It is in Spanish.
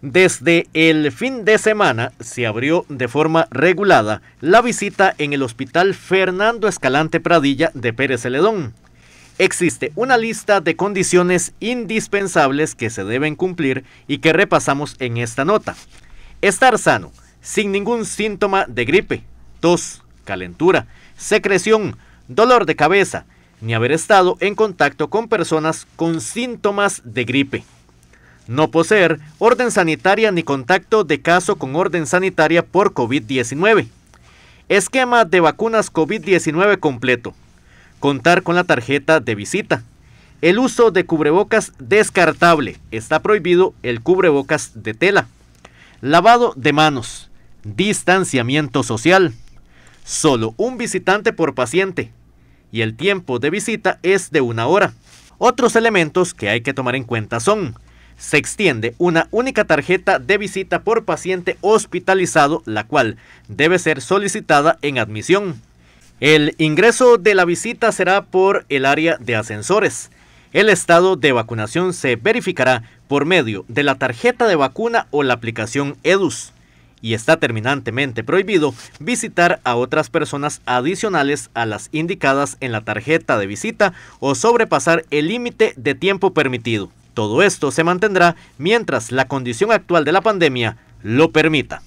Desde el fin de semana se abrió de forma regulada la visita en el Hospital Fernando Escalante Pradilla de Pérez Celedón. Existe una lista de condiciones indispensables que se deben cumplir y que repasamos en esta nota. Estar sano, sin ningún síntoma de gripe, tos, calentura, secreción, dolor de cabeza, ni haber estado en contacto con personas con síntomas de gripe no poseer orden sanitaria ni contacto de caso con orden sanitaria por COVID-19. Esquema de vacunas COVID-19 completo. Contar con la tarjeta de visita. El uso de cubrebocas descartable. Está prohibido el cubrebocas de tela. Lavado de manos. Distanciamiento social. Solo un visitante por paciente. Y el tiempo de visita es de una hora. Otros elementos que hay que tomar en cuenta son se extiende una única tarjeta de visita por paciente hospitalizado, la cual debe ser solicitada en admisión. El ingreso de la visita será por el área de ascensores. El estado de vacunación se verificará por medio de la tarjeta de vacuna o la aplicación EDUS y está terminantemente prohibido visitar a otras personas adicionales a las indicadas en la tarjeta de visita o sobrepasar el límite de tiempo permitido. Todo esto se mantendrá mientras la condición actual de la pandemia lo permita.